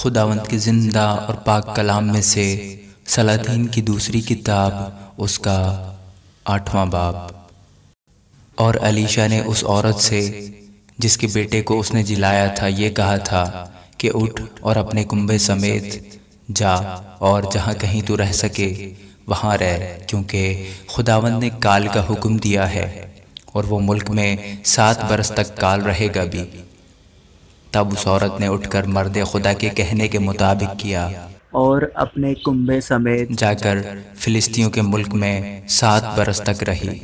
खुदावंत के ज़िंदा और पाक कलाम में से सलातीन की दूसरी किताब उसका आठवां बाप और अलीशा ने उस औरत से जिसके बेटे को उसने जिलाया था ये कहा था कि उठ और अपने कुंबे समेत जा और जहाँ कहीं तू रह सके वहाँ रह क्योंकि खुदावंत ने काल का हुक्म दिया है और वो मुल्क में सात बरस तक काल रहेगा भी तब उस औरत ने उठकर मर्द खुदा के कहने के मुताबिक किया और अपने कुंबे समेत जाकर फिलिस्तियों के मुल्क में सात बरस तक रही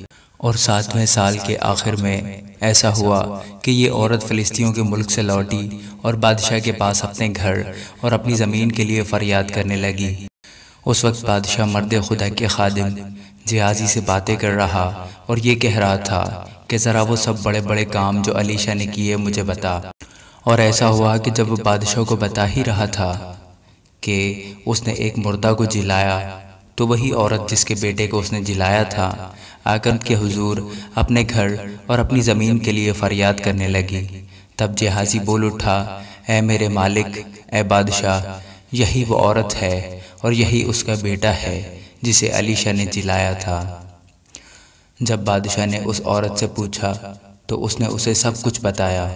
और सातवें साल के आखिर में ऐसा हुआ कि ये औरत फिलिस्तियों के मुल्क से लौटी और बादशाह के पास अपने घर और अपनी ज़मीन के लिए फ़रियाद करने लगी उस वक्त बादशाह मर्द खुदा के खादिम जियाजी से बातें कर रहा और ये कह रहा था कि ज़रा वो सब बड़े बड़े काम जो अलीशा ने किए मुझे बता और ऐसा हुआ कि जब वो बादशाह को बता ही रहा था कि उसने एक मुर्दा को जिलाया तो वही औरत जिसके बेटे को उसने जिलाया था आकर के हुजूर अपने घर और अपनी ज़मीन के लिए फरियाद करने लगी तब जहाजी बोल उठा ए मेरे मालिक ए बादशाह यही वो औरत है और यही उसका बेटा है जिसे अली शाह ने जिलाया था जब बादशाह ने उस औरत से पूछा तो उसने उसे सब कुछ बताया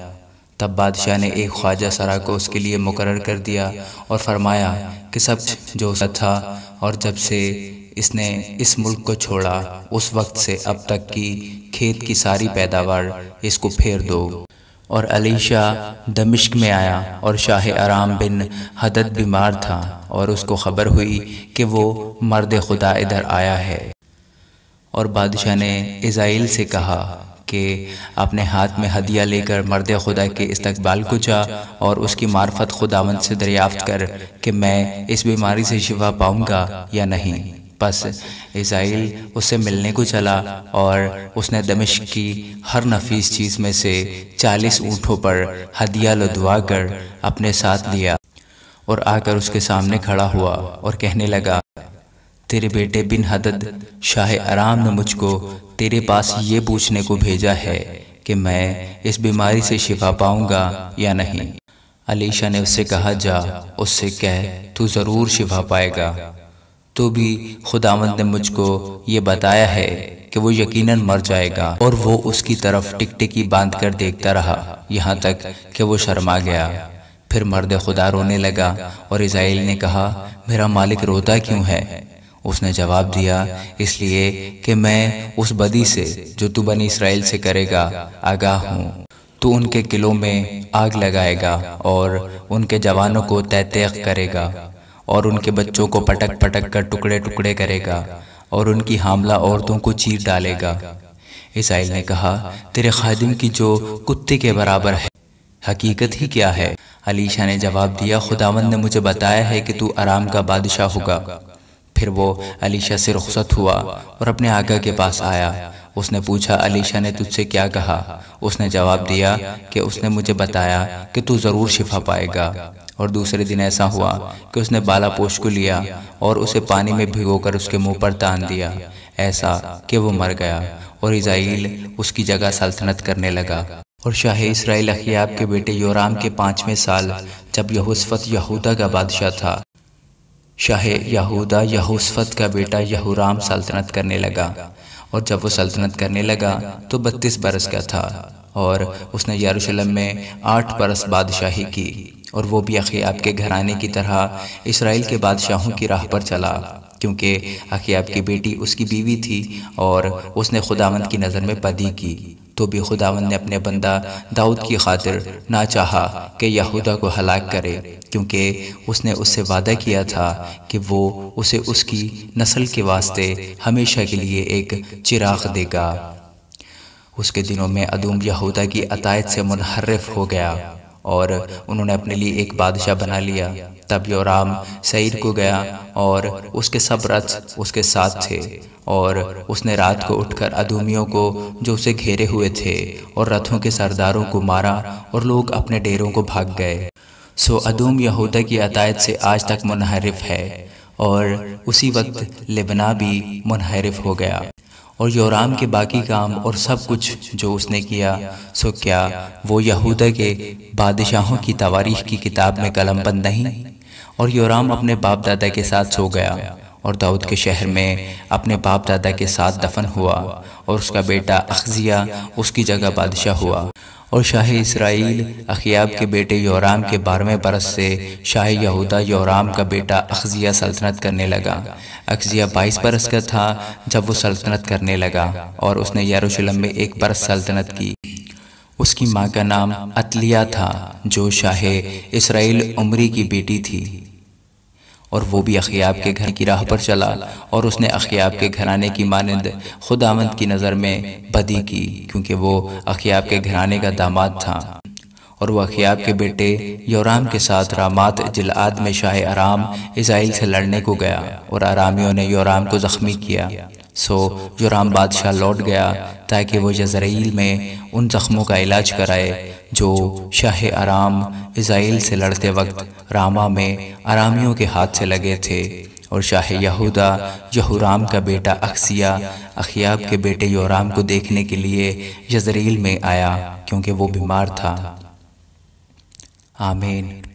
तब बादशाह ने एक ख्वाजा सरा को उसके लिए मुकर कर दिया और फरमाया कि सब जो उसका था और जब से इसने इस मुल्क को छोड़ा उस वक्त से अब तक की खेत की सारी पैदावार इसको फेर दो और अली शाह दमिश्क में आया और शाह आराम बिन हदत बीमार था और उसको ख़बर हुई कि वो मर्द खुदा इधर आया है और बादशाह ने इज़राइल से कहा कि अपने हाथ में हदिया लेकर मर्द खुदा के इस्तबाल को जा और उसकी मार्फत खुदावंद से दरियाफ्त कर कि मैं इस बीमारी से शिफा पाऊँगा या नहीं बस इसराइल उससे मिलने को चला और उसने दमिश की हर नफीस चीज़ में से चालीस ऊँटों पर हदिया लदवा कर अपने साथ लिया और आकर उसके सामने खड़ा हुआ और कहने लगा तेरे बेटे बिन हदद शाह आराम ने मुझको तेरे पास ये पूछने को भेजा है कि मैं इस बीमारी से शिफा पाऊंगा या नहीं अलीशा ने उससे कहा जा उससे कह तू ज़रूर शिफा पाएगा तो भी खुदावंद ने मुझको ये बताया है कि वो यकीनन मर जाएगा और वो उसकी तरफ टिकटिकी बांध कर देखता रहा यहाँ तक कि वो शर्मा गया फिर मर्द खुदा रोने लगा और इज़राइल ने कहा मेरा मालिक रोता क्यों है उसने जवाब दिया इसलिए कि मैं उस बदी से जो तू बनी इसराइल से करेगा आगाह हूँ तू उनके किलों में आग लगाएगा और उनके जवानों को तय करेगा और उनके बच्चों को पटक पटक कर टुकड़े टुकड़े करेगा और उनकी हामला औरतों को चीर डालेगा इसराइल ने कहा तेरे खादिम की जो कुत्ते के बराबर है हकीकत ही क्या है अलीशा ने जवाब दिया खुदावंद ने मुझे बताया है कि तू आराम का बादशाह होगा फिर वो अलीशा से रुखसत हुआ और अपने आगा के पास आया उसने पूछा अलीशा ने तुझसे क्या कहा उसने जवाब दिया कि उसने मुझे बताया कि तू ज़रूर शिफा पाएगा और दूसरे दिन ऐसा हुआ कि उसने पोश को लिया और उसे पानी में भिगोकर उसके मुंह पर तान दिया ऐसा कि वो मर गया और इजाइल उसकी जगह सल्तनत करने लगा और शाह इसराइल अखियाब के बेटे योराम के पाँचवें साल जब यहूसफत यहूदा का बादशाह था शाह यहूदा यहूसफत का बेटा यहूराम सल्तनत करने लगा और जब वो सल्तनत करने लगा तो बत्तीस बरस का था और उसने यरूशलेम में आठ बरस बादशाही की और वो भी अखियाब के घराने की तरह इसराइल के बादशाहों की राह पर चला क्योंकि अखियाब की बेटी उसकी बीवी थी और उसने खुदावंत की नज़र में बदी की तो भी खुदावन ने अपने बंदा दाऊद की खातिर ना चाहा कि यहूदा को हलाक करे क्योंकि उसने उससे वादा किया था कि वो उसे उसकी नस्ल के वास्ते हमेशा के लिए एक चिराग देगा उसके दिनों में अदूम यहूदा की अतायत से मुनहरफ हो गया और उन्होंने अपने लिए एक बादशाह बना लिया तब योराम सईद को गया और उसके सब रथ उसके साथ थे और उसने रात को उठकर अधूमियों को जो उसे घेरे हुए थे और रथों के सरदारों को मारा और लोग अपने डेरों को भाग गए सो अधूम यहूदा की अतायत से आज तक मुनहरफ है और उसी वक्त लिबना भी मुनहरफ हो गया और योराम के बाकी काम और सब कुछ जो उसने किया सो क्या वो यहूदा के बादशाहों की तवारीख की किताब में कलमबंद नहीं और योराम अपने बाप दादा के साथ सो गया और दाऊद के शहर में अपने बाप दादा के साथ दफन हुआ और उसका बेटा अखजिया उसकी जगह बादशाह हुआ और शाह इसराइल अखियाब के बेटे योराम के बारहवें बरस से शाह यहूदा योराम का बेटा अखजिया सल्तनत करने लगा अखजिया बाईस बरस का था जब वो सल्तनत करने लगा और उसने यरूशलेम में एक बरस सल्तनत की उसकी माँ का नाम अतलिया था जो शाह इसराइल उमरी की बेटी थी और वो भी अखियाब के घर की राह पर चला और उसने अखियाब के घराने की मानंद खुद आमद की नज़र में बदी की क्योंकि वो अखियाब के घराने का दामाद था और वह अखियाब के बेटे योराम के साथ रामात जिलाद में शाह आराम इसराइल से लड़ने को गया और आरामियों ने योराम को ज़ख्मी किया सो योराम बादशाह लौट गया ताकि वो जजराइल में उन ज़ख्मों का इलाज कराए जो शाह आराम इसराइल से लड़ते वक्त रामा में आरामियों के हाथ से लगे थे और शाह यहूदा यहूराम का बेटा अक्सिया अखियाब के बेटे योराम को देखने के लिए यजरील में आया क्योंकि वो बीमार था आमीन